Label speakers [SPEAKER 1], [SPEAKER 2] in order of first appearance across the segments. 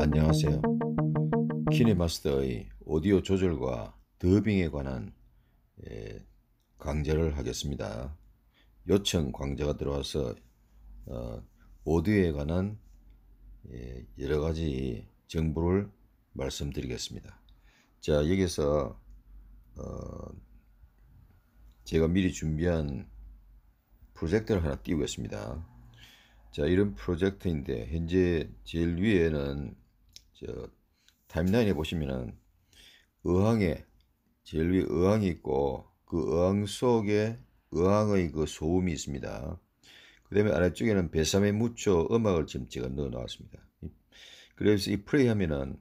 [SPEAKER 1] 안녕하세요. 키네마스터의 오디오 조절과 더빙에 관한 예, 강좌를 하겠습니다. 요청 강좌가 들어와서 어, 오디오에 관한 예, 여러 가지 정보를 말씀드리겠습니다. 자 여기서 어, 제가 미리 준비한 프로젝트를 하나 띄우겠습니다. 자 이런 프로젝트인데 현재 제일 위에는 저 타임라인에 보시면은 어항에 제일 위에 어항이 있고 그 어항 속에 어항의 그 소음이 있습니다. 그 다음에 아래쪽에는 배삼의무혀 음악을 지금 제가 넣어 놨습니다. 그래서 이 플레이 하면은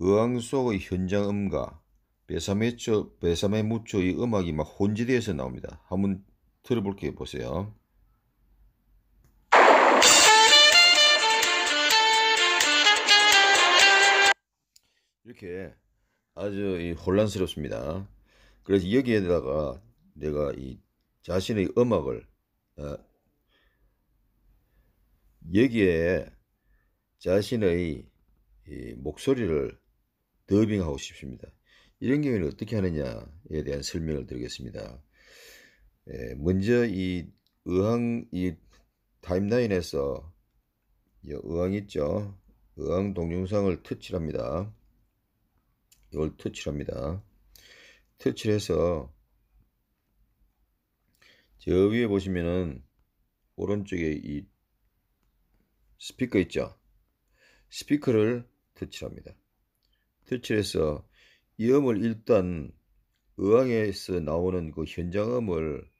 [SPEAKER 1] 어항 속의 현장 음과 배삼의 쳐, 배삼에 묻혀 이 음악이 막 혼재되어서 나옵니다. 한번 들어볼게요. 보세요. 이렇게 아주 혼란스럽습니다. 그래서 여기에다가 내가 이 자신의 음악을 어, 여기에 자신의 이 목소리를 더빙하고 싶습니다. 이런 경우에는 어떻게 하느냐에 대한 설명을 드리겠습니다. 예, 먼저 이 의왕 이 타임라인에서 의왕 있죠. 의왕 동영상을 터치합니다. 이걸 터치합니다. 를 터치를 해서 저 위에 보시면은 오른쪽에 이 스피커 있죠? 스피커를 터치합니다. 를 터치해서 를이 음을 일단 의왕에서 나오는 그 현장음을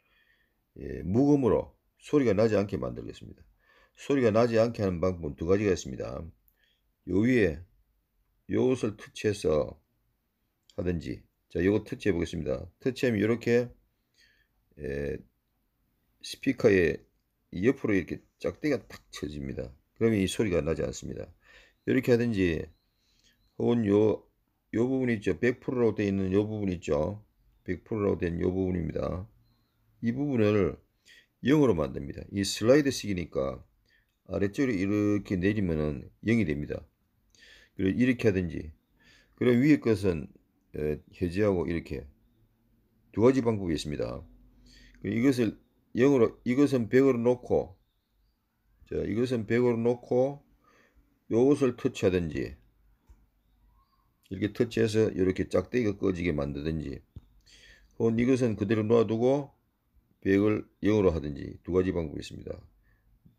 [SPEAKER 1] 예, 무음으로 소리가 나지 않게 만들겠습니다. 소리가 나지 않게 하는 방법은 두 가지가 있습니다. 요 위에 요것을 터치해서 하든지 자 이거 터치해 보겠습니다 터치하면 이렇게 에, 스피커에 옆으로 이렇게 짝대가딱 쳐집니다 그러면 이 소리가 나지 않습니다 이렇게 하든지 혹은 요, 요 부분 있죠 1 0 0로 되어 있는 요 부분 있죠 1 0 0로된 요 부분입니다 이 부분을 0으로 만듭니다 이 슬라이드식이니까 아래쪽으로 이렇게 내리면은 0이 됩니다 그리고 이렇게 하든지 그리고 위에 것은 해제하고 이렇게 두 가지 방법이 있습니다. 그 이것을 0으로 이것은 100으로 놓고 자, 이것은 100으로 놓고 이것을 터치하든지 이렇게 터치해서 이렇게 짝대기가 꺼지게 만드든지 혹은 이것은 그대로 놔두고 100을 0으로 하든지 두 가지 방법이 있습니다.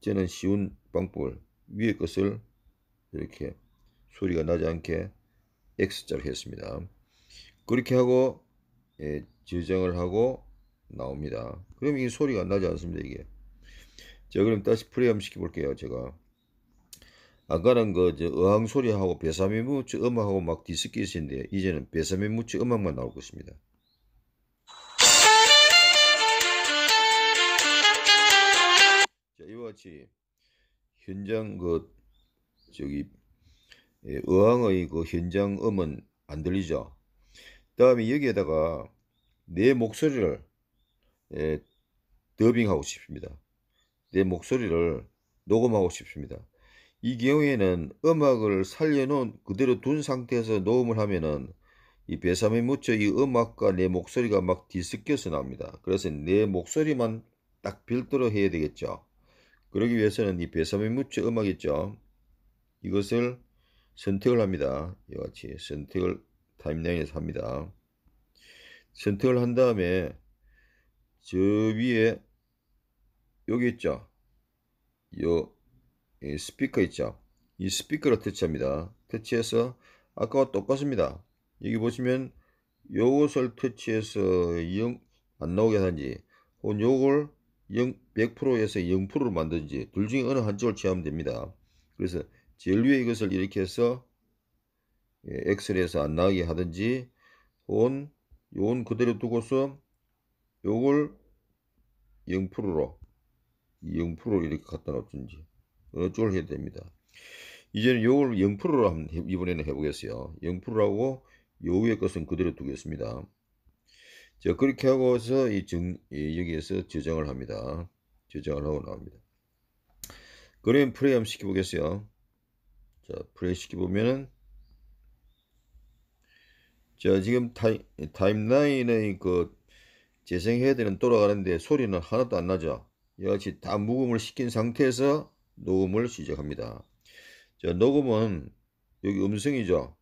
[SPEAKER 1] 저는 쉬운 방법을 위에 것을 이렇게 소리가 나지 않게 X자로 했습니다. 그렇게 하고 예, 저정을 하고 나옵니다. 그럼 이 소리가 나지 않습니다. 이게. 자 그럼 다시 프레임 시켜볼게요. 제가 아까는 그저 어항 소리하고 배삼이 무치 음악하고 막 디스켓인데 이제는 배삼이 무치 음악만 나올 것입니다. 자 이와 같이 현장 그 저기 예, 어항의 그 현장 음은 안 들리죠. 그 다음에 여기에다가 내 목소리를 예, 더빙하고 싶습니다. 내 목소리를 녹음하고 싶습니다. 이 경우에는 음악을 살려놓은 그대로 둔 상태에서 녹음을 하면은 이 배삼에 묻혀 이 음악과 내 목소리가 막 뒤섞여서 나옵니다. 그래서 내 목소리만 딱 별도로 해야 되겠죠. 그러기 위해서는 이 배삼에 묻혀 음악 있죠. 이것을 선택을 합니다. 이와 같이 선택을 타임라인에서 합니다. 선택을 한 다음에 저 위에 여기 있죠. 요 스피커 있죠. 이 스피커를 터치합니다. 터치해서 아까와 똑같습니다. 여기 보시면 요것을 터치해서 0, 안 나오게 하는지 혹은 요걸 0, 100%에서 0%로 만든지 둘 중에 어느 한쪽을 취하면 됩니다. 그래서 제일 위에 이것을 이렇게 해서 예, 엑셀에서 안 나오게 하든지 온, 요온 그대로 두고서 요걸 0%로 0%로 이렇게 갖다 놓든지 어느 쪽을 해야 됩니다. 이제는 요걸 0%로 한번 이번에는 해보겠어요. 0%라고 요위에 것은 그대로 두겠습니다. 자 그렇게 하고서 이 정, 여기에서 저장을 합니다. 저장을 하고 나옵니다. 그러면 프레임 시켜보겠어요. 자 프레임 시켜보면은 자, 지금 타임, 타임라인의 그 재생해야 되는 돌아가는데 소리는 하나도 안 나죠. 이같이 다 묵음을 시킨 상태에서 녹음을 시작합니다. 자, 녹음은 여기 음성이죠.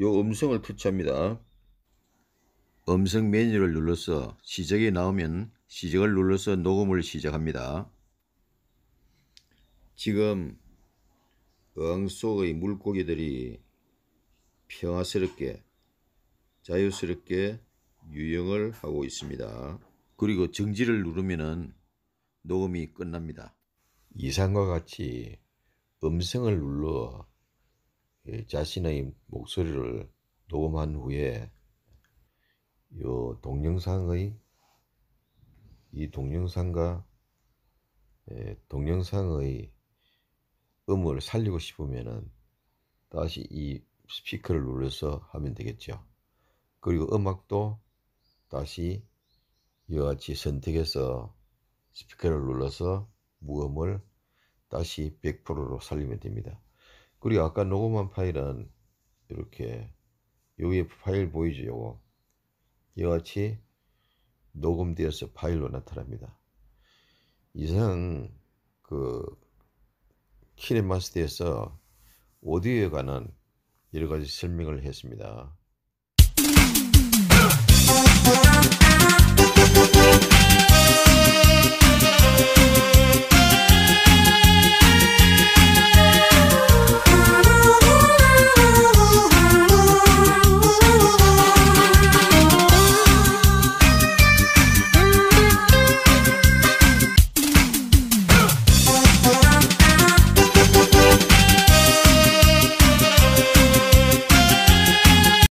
[SPEAKER 1] 요 음성을 터치합니다. 음성 메뉴를 눌러서 시작이 나오면 시작을 눌러서 녹음을 시작합니다. 지금 어항 속의 물고기들이 평화스럽게 자유스럽게 유형을 하고 있습니다. 그리고 정지를 누르면 녹음이 끝납니다. 이상과 같이 음성을 눌러 예, 자신의 목소리를 녹음한 후에 요 동영상의 이 동영상과 예, 동영상의 음을 살리고 싶으면 다시 이 스피커를 눌러서 하면 되겠죠. 그리고 음악도 다시 이와 같이 선택해서 스피커를 눌러서 무음을 다시 100%로 살리면 됩니다. 그리고 아까 녹음한 파일은 이렇게 여기 파일 보이죠? 요거 이와 같이 녹음되어서 파일로 나타납니다. 이상 그 키네마스터에서 오디오에 관한 여러 가지 설명을 했습니다. Thank